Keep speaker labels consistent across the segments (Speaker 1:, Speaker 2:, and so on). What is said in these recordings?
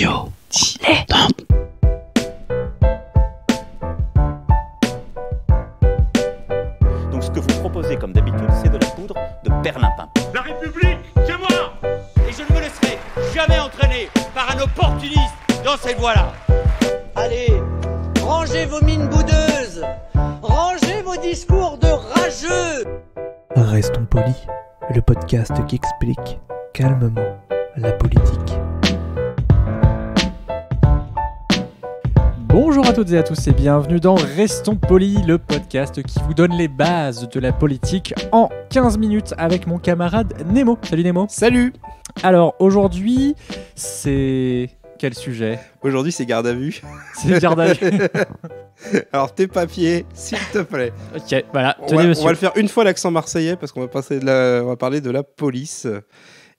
Speaker 1: Donc ce que vous proposez comme d'habitude, c'est de la poudre de perlimpin. La République, c'est moi Et je ne me laisserai jamais entraîner
Speaker 2: par un opportuniste dans cette voie-là. Allez, rangez vos mines boudeuses, rangez vos discours de rageux. Restons polis, le podcast qui explique calmement la politique. Bonjour à toutes et à tous et bienvenue dans Restons Polis, le podcast qui vous donne les bases de la politique en 15 minutes avec mon camarade Nemo. Salut Nemo. Salut. Alors aujourd'hui, c'est
Speaker 1: quel sujet Aujourd'hui, c'est garde à vue. C'est garde à vue. Alors tes papiers, s'il te plaît. Ok, voilà. on, va, on va le faire une fois l'accent marseillais parce qu'on va va parler de la police.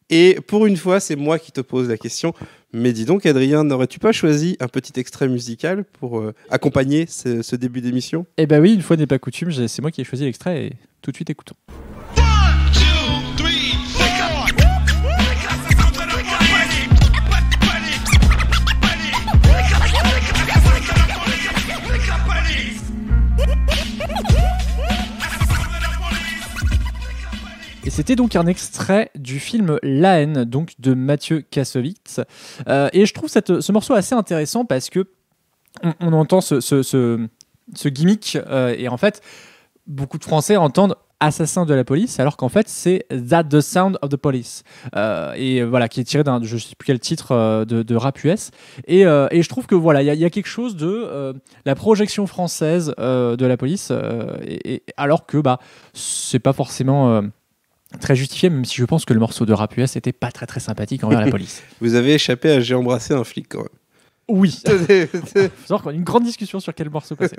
Speaker 1: Et pour une fois, c'est moi qui te pose la question. Mais dis donc, Adrien, n'aurais-tu pas choisi un petit extrait musical pour euh, accompagner ce, début
Speaker 2: d'émission Eh bien oui, une fois n'est pas coutume, c'est moi qui ai choisi l'extrait et tout de suite écoutons. C'était donc un extrait du film La haine, donc de Mathieu Kassovitz. Euh, et je trouve ce morceau assez intéressant parce que on, entend ce, ce, gimmick euh, et en fait, beaucoup de Français entendent assassin de la police, alors qu'en fait c'est That the Sound of the Police. Euh, et voilà, qui est tiré d'un, je sais plus quel titre de, de, rap US. Et, je trouve que voilà, il y, a quelque chose de la projection française de la police, et, alors que bah, c'est pas forcément très justifié, même si je pense que le morceau de rap US n'était pas très très sympathique envers la police.
Speaker 1: Vous avez échappé à J'ai
Speaker 2: embrassé un flic quand même. Oui. une grande discussion sur quel morceau passer.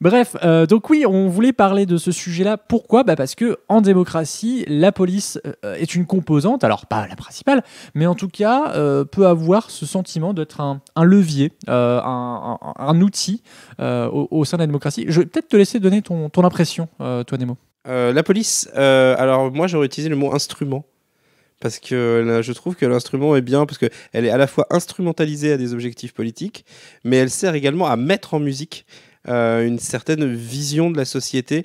Speaker 2: Bref, euh, donc oui, on voulait parler de ce sujet-là. Pourquoi bah, Parce que en démocratie, la police euh, est une composante, alors pas la principale, mais en tout cas euh, peut avoir ce sentiment d'être un, levier, un, outil au, sein de la démocratie. Je vais peut-être te laisser donner ton, ton impression, toi Nemo.
Speaker 1: Euh, la police, euh, alors moi j'aurais utilisé le mot instrument. Parce que je trouve que l'instrument est bien, parce qu'elle est à la fois instrumentalisée à des objectifs politiques, mais elle sert également à mettre en musique euh, une certaine vision de la société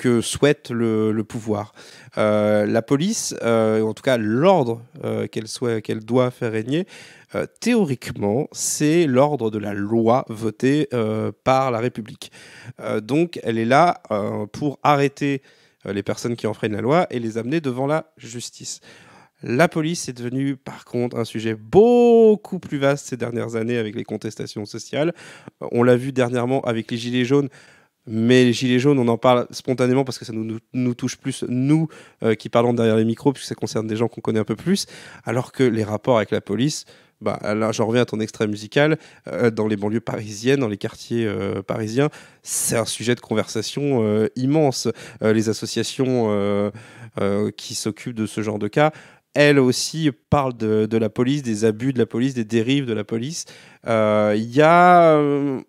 Speaker 1: que souhaite le, pouvoir. Euh, la police, euh, en tout cas l'ordre euh, qu'elle souhaite, qu'elle doit faire régner, théoriquement, c'est l'ordre de la loi votée par la République. donc, elle est là pour arrêter les personnes qui enfreignent la loi et les amener devant la justice. La police est devenue, par contre, un sujet beaucoup plus vaste ces dernières années avec les contestations sociales. On l'a vu dernièrement avec les Gilets jaunes. Mais les gilets jaunes, on en parle spontanément parce que ça nous, touche plus, nous euh, qui parlons derrière les micros, puisque ça concerne des gens qu'on connaît un peu plus, alors que les rapports avec la police, bah, là j'en reviens à ton extrait musical, euh, dans les banlieues parisiennes, dans les quartiers euh, parisiens, c'est un sujet de conversation immense. les associations qui s'occupent de ce genre de cas elle aussi parle de, la police, des abus de la police, des dérives de la police. Euh, il a, euh,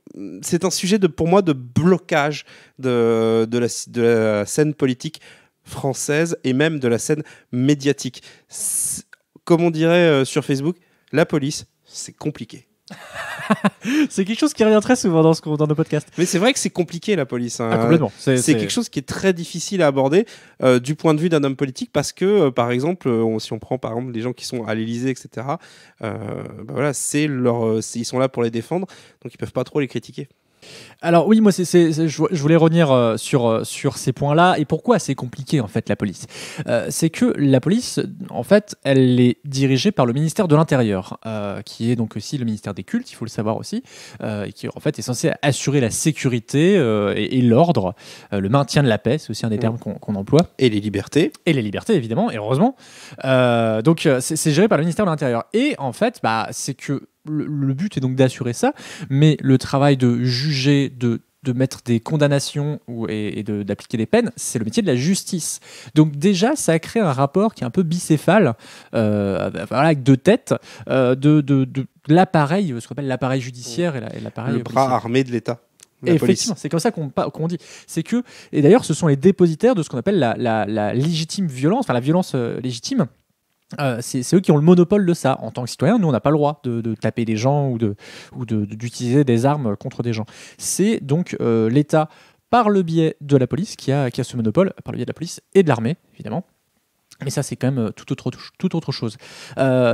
Speaker 1: c'est un sujet de, pour moi de blocage de, la, de la scène politique française et même de la scène médiatique. Comme on dirait euh, sur Facebook, la police, c'est compliqué. c'est quelque chose qui revient très souvent dans, ce, dans nos podcasts. Mais c'est vrai que c'est compliqué la police. Hein. Ah, c'est quelque chose qui est très difficile à aborder euh, du point de vue d'un homme politique parce que, euh, par exemple, euh, si on prend par exemple les gens qui sont à l'Élysée, etc. Bah voilà, c'est leur, ils sont là pour les défendre, donc ils peuvent pas trop les critiquer.
Speaker 2: Alors oui, moi, c'est, je voulais revenir euh, euh, sur, ces points-là et pourquoi c'est compliqué en fait la police. Euh, c'est que la police, en fait, elle est dirigée par le ministère de l'Intérieur, qui est donc aussi le ministère des Cultes, il faut le savoir aussi, et qui en fait est censé assurer la sécurité et, l'ordre, le maintien de la paix, c'est aussi un des mm. termes qu'on, emploie. Et les libertés. Et les libertés, évidemment, et heureusement. donc c'est géré par le ministère de l'Intérieur. Et en fait, bah, c'est que le, but est donc d'assurer ça, mais le travail de juger, de mettre des condamnations et, d'appliquer des peines, c'est le métier de la justice. Donc déjà, ça crée un rapport qui est un peu bicéphale, euh, avec deux têtes, euh, de, de, de l'appareil, ce qu'on appelle l'appareil judiciaire et l'appareil... bras armé de l'État. effectivement, c'est comme ça qu'on dit. C'est que, et d'ailleurs, ce sont les dépositaires de ce qu'on appelle la, légitime violence, enfin la violence euh, légitime, euh, c'est eux qui ont le monopole de ça. En tant que citoyen, nous, on n'a pas le droit de, taper des gens ou d'utiliser des armes contre des gens. C'est donc euh, l'État, par le biais de la police, qui a, ce monopole, par le biais de la police et de l'armée, évidemment. Mais ça, c'est quand même euh, tout autre, chose.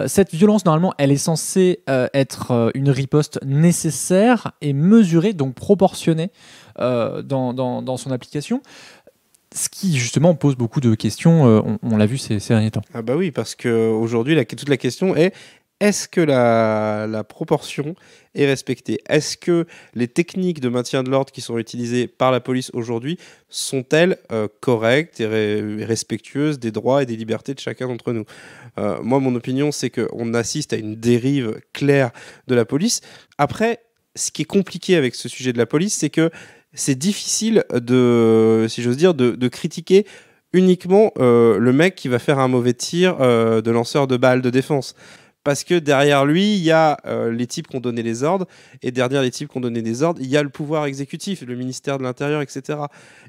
Speaker 2: cette violence, normalement, elle est censée être une riposte nécessaire et mesurée, donc proportionnée dans, son application ce qui justement pose beaucoup de questions, euh, on, l'a vu ces, derniers temps.
Speaker 1: Ah bah oui, parce qu'aujourd'hui, toute la question est est-ce que la, proportion est respectée Est-ce que les techniques de maintien de l'ordre qui sont utilisées par la police aujourd'hui sont-elles euh, correctes et respectueuses des droits et des libertés de chacun d'entre nous euh, Moi, mon opinion, c'est qu'on assiste à une dérive claire de la police. Après, ce qui est compliqué avec ce sujet de la police, c'est que c'est difficile de, si j'ose dire, de, critiquer uniquement euh, le mec qui va faire un mauvais tir euh, de lanceur de balles de défense. Parce que derrière lui, il y a euh, les types qui ont donné les ordres, et derrière les types qui ont donné les ordres, il y a le pouvoir exécutif, le ministère de l'Intérieur, etc.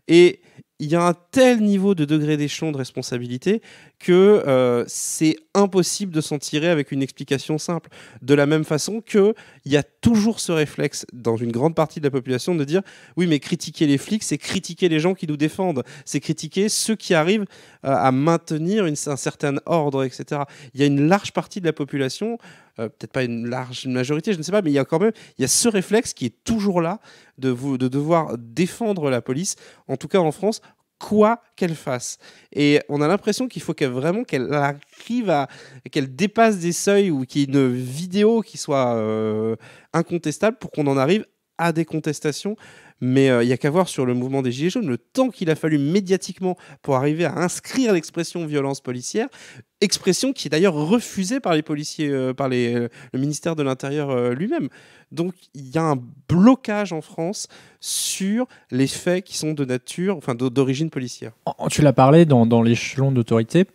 Speaker 1: Et il y a un tel niveau de degré d'échelon de responsabilité que euh, c'est impossible de s'en tirer avec une explication simple. De la même façon que il y a toujours ce réflexe dans une grande partie de la population de dire oui mais critiquer les flics c'est critiquer les gens qui nous défendent, c'est critiquer ceux qui arrivent euh, à maintenir un certain ordre, etc. Il y a une large partie de la population euh, peut-être pas une large majorité, je ne sais pas, mais il y a quand même il y a ce réflexe qui est toujours là de, vous, de devoir défendre la police, en tout cas en France, quoi qu'elle fasse. Et on a l'impression qu'il faut qu'elle vraiment qu'elle arrive à qu'elle dépasse des seuils ou qu'il y ait une vidéo qui soit euh, incontestable pour qu'on en arrive à des contestations. Mais euh, il y a qu'à voir sur le mouvement des Gilets jaunes, le temps qu'il a fallu médiatiquement pour arriver à inscrire l'expression violence policière, expression qui est d'ailleurs refusée par les policiers, euh, par euh, le ministère de l'Intérieur lui-même. Donc il y a un blocage en France sur les faits qui sont de nature, enfin d'origine policière.
Speaker 2: Tu l'as parlé dans l'échelon d'autorité.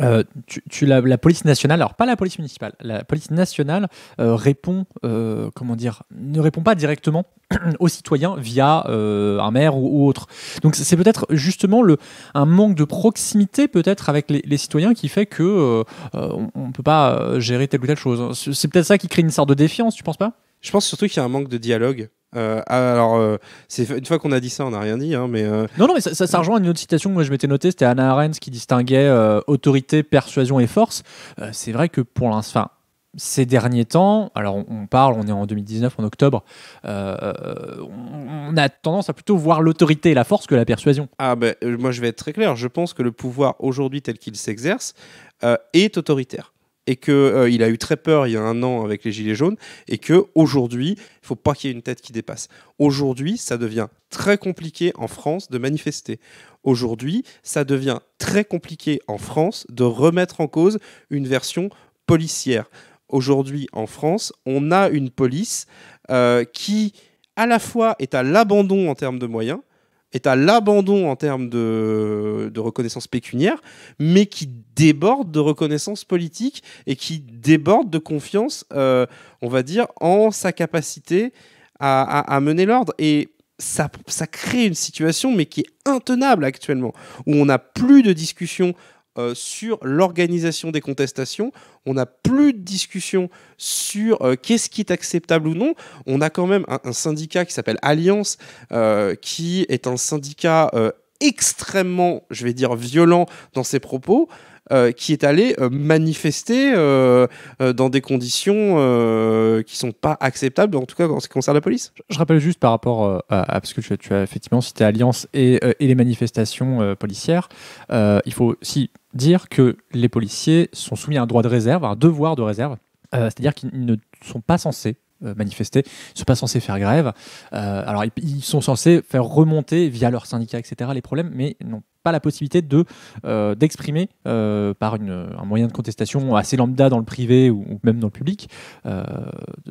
Speaker 2: Euh, tu, la, police nationale, alors pas la police municipale, la police nationale euh, répond, euh, comment dire, ne répond pas directement aux citoyens via un maire ou, autre. Donc c'est peut-être justement le, un manque de proximité peut-être avec les, citoyens qui fait que on, on peut pas gérer telle ou telle chose. C'est peut-être ça qui crée une sorte de défiance, tu penses pas Je pense surtout qu'il y a un manque de dialogue euh, alors, euh, c'est une fois qu'on a dit ça, on n'a rien dit. Hein, mais euh, Non, non, mais ça, ça, à rejoint une autre citation que moi je m'étais notée. C'était Anna Arendt qui distinguait autorité, persuasion et force. c'est vrai que pour l'instant, ces derniers temps, alors on, parle, on est en 2019, en octobre, on, a tendance à plutôt voir l'autorité et la force que la persuasion.
Speaker 1: Ah ben, moi je vais être très clair, je pense que le pouvoir aujourd'hui tel qu'il s'exerce est autoritaire et qu'il euh, il a eu très peur il y a un an avec les Gilets jaunes et qu'aujourd'hui, il ne faut pas qu'il y ait une tête qui dépasse. Aujourd'hui, ça devient très compliqué en France de manifester. Aujourd'hui, ça devient très compliqué en France de remettre en cause une version policière. Aujourd'hui, en France, on a une police euh, qui, à la fois, est à l'abandon en termes de moyens, est à l'abandon en termes de, reconnaissance pécuniaire, mais qui déborde de reconnaissance politique et qui déborde de confiance, euh, on va dire, en sa capacité à, mener l'ordre. Et ça, ça crée une situation, mais qui est intenable actuellement, où on n'a plus de discussion euh, sur l'organisation des contestations. On n'a plus de discussion sur euh, qu'est-ce qui est acceptable ou non. On a quand même un, syndicat qui s'appelle Alliance, euh, qui est un syndicat extrêmement, je vais dire, violent dans ses propos. qui est allé manifester dans des conditions
Speaker 2: qui sont pas acceptables, en tout cas en ce qui concerne la police. Je rappelle juste par rapport à, ce parce que tu as, tu as effectivement cité Alliance et, et les manifestations policières, il faut aussi dire que les policiers sont soumis à un droit de réserve, à un devoir de réserve, euh, c'est-à-dire qu'ils ne sont pas censés euh, manifester, ils sont pas censés faire grève. Euh, alors ils, sont censés faire remonter via leur syndicat, etc. les problèmes, mais non, pas la possibilité de euh, d'exprimer euh, par un moyen de contestation assez lambda dans le privé ou, même dans le public euh,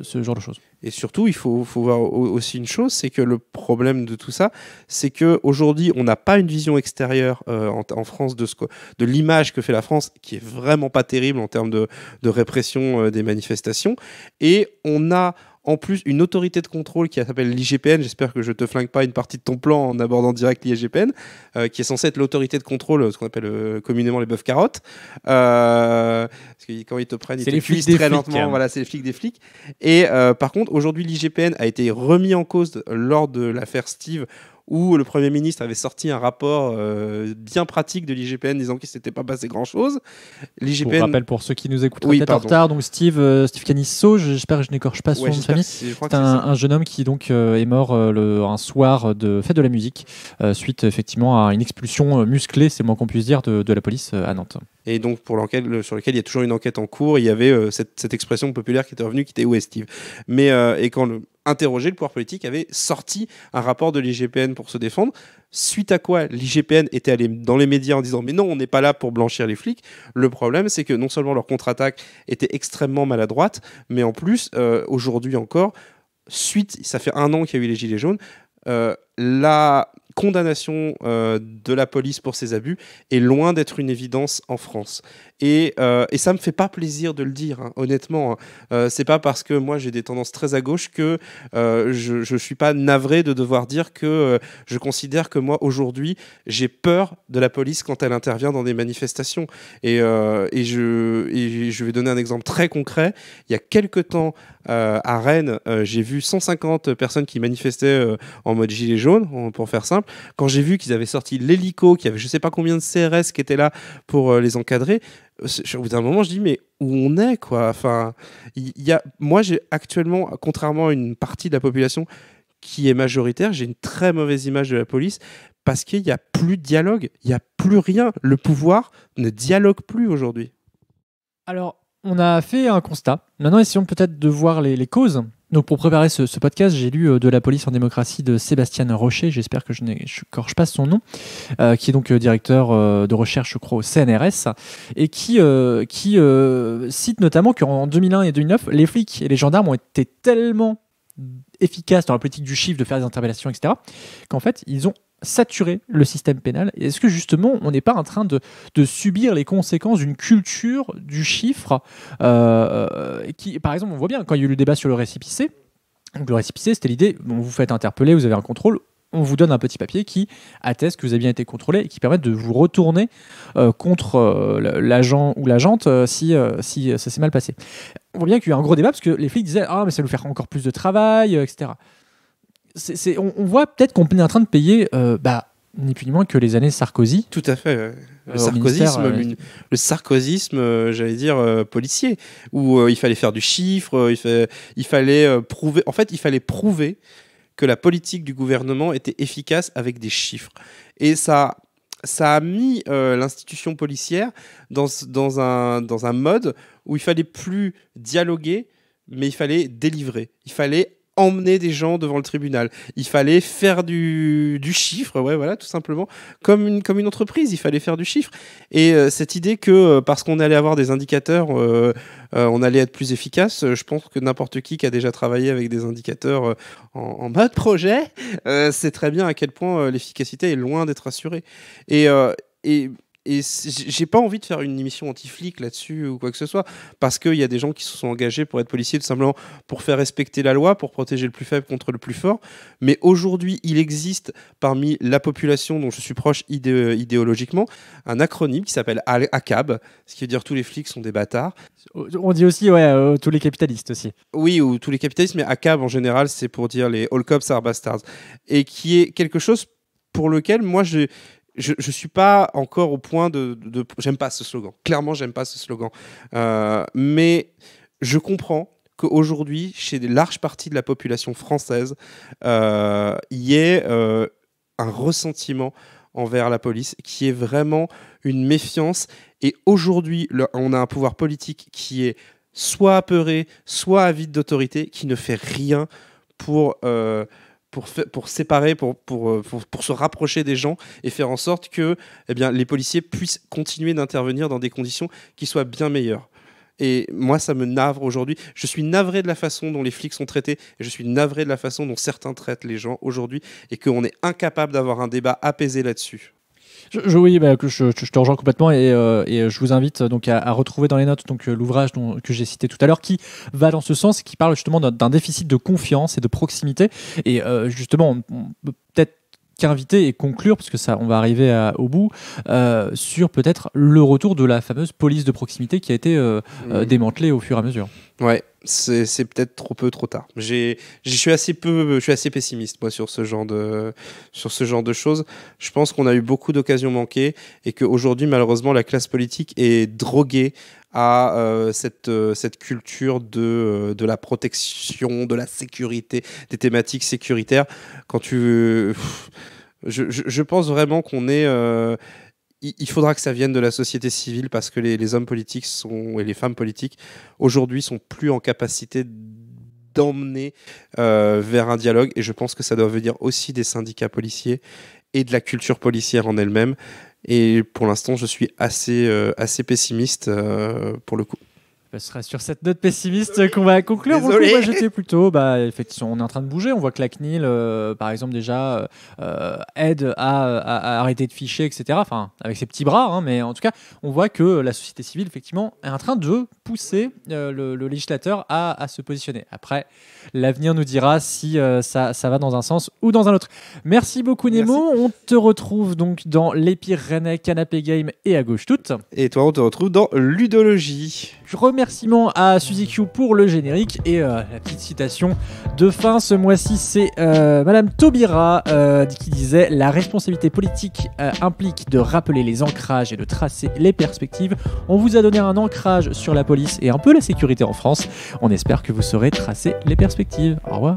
Speaker 2: ce genre de choses. Et surtout, il faut, voir aussi une chose, c'est que le
Speaker 1: problème de tout ça, c'est que aujourd'hui, on n'a pas une vision extérieure en, France de ce de l'image que fait la France, qui est vraiment pas terrible en termes de, de répression des manifestations, et on a en plus une autorité de contrôle qui s'appelle l'IGPN. J'espère que je te flingue pas une partie de ton plan en abordant direct l'IGPN, euh, qui est censée être l'autorité de contrôle, ce qu'on appelle euh, communément les boeufs carottes. Euh, parce que quand ils te prennent, ils te très lentement. Hein. Voilà, c'est les flics des flics. Et par contre, aujourd'hui, l'IGPN a été remis en cause lors de l'affaire Steve où le Premier ministre avait sorti un rapport euh, bien pratique de l'IGPN disant qu'il ne s'était pas passé grand-chose. L'IGPN... Pour rappel, pour ceux qui nous écoutent peut-être en retard,
Speaker 2: donc Steve, euh, Steve Canisso, j'espère que je n'écorche pas son de famille, c'est, un, jeune homme qui donc euh, est mort le, un soir de fête de la musique, suite effectivement à une expulsion musclée, c'est le moins qu'on puisse dire, de, la police à Nantes
Speaker 1: et donc pour l'enquête sur lequel il y a toujours une enquête en cours. Il y avait cette, expression populaire qui était revenue, qui était où est Steve Mais et quand le, interrogé, le pouvoir politique avait sorti un rapport de l'IGPN pour se défendre, suite à quoi l'IGPN était allé dans les médias en disant mais non, on n'est pas là pour blanchir les flics. Le problème, c'est que non seulement leur contre-attaque était extrêmement maladroite, mais en plus, euh, aujourd'hui encore, suite, ça fait un an qu'il y a eu les Gilets jaunes, euh, la condamnation euh, de la police pour ces abus est loin d'être une évidence en France. Et, euh, et, ça me fait pas plaisir de le dire, hein, honnêtement. Hein. Euh, c'est pas parce que moi j'ai des tendances très à gauche que euh, je, je suis pas navré de devoir dire que euh, je considère que moi aujourd'hui j'ai peur de la police quand elle intervient dans des manifestations. Et, je, et je vais donner un exemple très concret. Il y a quelques temps, euh, à Rennes, euh, j'ai vu 150 personnes qui manifestaient euh, en mode gilet jaune, pour faire simple. Quand j'ai vu qu'ils avaient sorti l'hélico, qu'il y avait je sais pas combien de CRS qui étaient là pour les encadrer, au bout d'un moment, je dis mais où on est quoi Enfin, il y, a, moi j'ai actuellement, contrairement à une partie de la population qui est majoritaire, j'ai une très mauvaise image de la police parce qu'il n'y a plus de dialogue, il n'y a plus rien. Le pouvoir ne dialogue plus aujourd'hui.
Speaker 2: Alors, on a fait un constat. Maintenant, essayons peut-être de voir les, causes. Donc pour préparer ce, podcast, j'ai lu euh, De la police en démocratie de Sébastien Rocher, j'espère que je ne corche pas son nom, euh, qui est donc euh, directeur de recherche, je crois, au CNRS, et qui, qui cite notamment qu'en 2001 et 2009, les flics et les gendarmes ont été tellement efficaces dans la politique du chiffre, de faire des interpellations, etc., qu'en fait, ils ont saturer le système pénal Est-ce que justement on n'est pas en train de, subir les conséquences d'une culture du chiffre euh, qui, par exemple, on voit bien quand il y a eu le débat sur le récipicé. le récipicé, c'était l'idée, vous vous faites interpeller, vous avez un contrôle, on vous donne un petit papier qui atteste que vous avez bien été contrôlé et qui permet de vous retourner euh, contre euh, l'agent ou l'agente si, si ça s'est mal passé. On voit bien qu'il y a eu un gros débat parce que les flics disaient Ah, mais ça va nous faire encore plus de travail, etc on, voit peut-être qu'on est en train de payer euh, bah, ni plus moins que les années Sarkozy. Tout à fait. Euh, euh,
Speaker 1: le, sarkozisme j'allais dire policier, où il fallait faire du chiffre, il, il fallait prouver. En fait, il fallait prouver que la politique du gouvernement était efficace avec des chiffres. Et ça, ça a mis l'institution policière dans, dans, un, dans un mode où il fallait plus dialoguer, mais il fallait délivrer. Il fallait emmener des gens devant le tribunal. Il fallait faire du, du chiffre, ouais, voilà, tout simplement, comme une, comme une entreprise, il fallait faire du chiffre. Et euh, cette idée que euh, parce qu'on allait avoir des indicateurs, euh, on allait être plus efficace, je pense que n'importe qui qui a déjà travaillé avec des indicateurs en, en, mode projet sait très bien à quel point l'efficacité est loin d'être assurée. Et, et et j'ai pas envie de faire une émission anti-flic là-dessus ou quoi que ce soit, parce qu'il y a des gens qui se sont engagés pour être policiers tout simplement pour faire respecter la loi, pour protéger le plus faible contre le plus fort. Mais aujourd'hui, il existe parmi la population dont je suis proche idéologiquement un acronyme qui s'appelle ACAB, ce qui veut dire tous les flics sont des bâtards.
Speaker 2: On dit aussi, ouais, euh, tous les capitalistes aussi.
Speaker 1: Oui, ou tous les capitalistes, mais ACAB en général, c'est pour dire les All Cops are Bastards. Et qui est quelque chose pour lequel moi j'ai je, ne suis pas encore au point de, j'aime pas ce slogan. Clairement, j'aime pas ce slogan. Euh, mais je comprends qu'aujourd'hui, chez des larges parties de la population française, euh, il y ait euh, un ressentiment envers la police qui est vraiment une méfiance. Et aujourd'hui, on a un pouvoir politique qui est soit apeuré, soit avide d'autorité, qui ne fait rien pour pour, séparer, euh, pour, pour, se rapprocher des gens et faire en sorte que eh bien, les policiers puissent continuer d'intervenir dans des conditions qui soient bien meilleures. Et moi, ça me navre aujourd'hui. Je suis navré de la façon dont les flics sont traités, et je suis navré de la façon dont certains traitent les gens aujourd'hui, et qu'on est incapable d'avoir un débat apaisé là-dessus.
Speaker 2: Je, oui, bah, je, je, te rejoins complètement et, euh, et je vous invite donc à, retrouver dans les notes donc euh, l'ouvrage que j'ai cité tout à l'heure qui va dans ce sens et qui parle justement d'un déficit de confiance et de proximité. Et euh, justement, peut-être qu'inviter et conclure, parce que ça, on va arriver au bout, euh, sur peut-être le retour de la fameuse police de proximité qui a été euh, euh, mhm. démantelée au fur et à mesure. Ouais, c'est peut-être trop
Speaker 1: peu, trop tard. Je suis assez peu, je suis assez pessimiste moi sur ce genre de, sur ce genre de choses. Je pense qu'on a eu beaucoup d'occasions manquées et qu'aujourd'hui malheureusement la classe politique est droguée à euh, cette, euh, cette culture euh, de, la protection, de la sécurité, des thématiques sécuritaires. Quand tu. Je, pense vraiment qu'on est. il faudra que ça vienne de la société civile parce que les, hommes politiques sont, et les femmes politiques aujourd'hui sont plus en capacité d'emmener vers un dialogue et je pense que ça doit venir aussi des syndicats policiers et de la culture policière en elle-même. Et pour l'instant, je suis assez, euh, assez pessimiste euh, pour le coup.
Speaker 2: Ce sera sur cette note pessimiste qu'on va conclure. Coup, moi, j'étais plutôt, bah, effectivement, on est en train de bouger. On voit que la CNIL, euh, par exemple, déjà euh, euh, aide à, arrêter de ficher, etc. Enfin, avec ses petits bras, hein, mais en tout cas, on voit que la société civile, effectivement, est en train de pousser le, législateur à, à, se positionner. Après, l'avenir nous dira si ça, ça, va dans un sens ou dans un autre. Merci beaucoup, Nemo. On te retrouve donc dans l'Épire Rennais, Canapé Game et à gauche toute. Et toi, on te retrouve dans Ludologie. Je Remerciements à Suzy Q pour le générique et euh, la petite citation de fin ce mois-ci, c'est euh, Madame Taubira euh, qui disait La responsabilité politique implique de rappeler les ancrages et de tracer les perspectives. On vous a donné un ancrage sur la police et un peu la sécurité en France. On espère que vous saurez tracer les perspectives. Au revoir.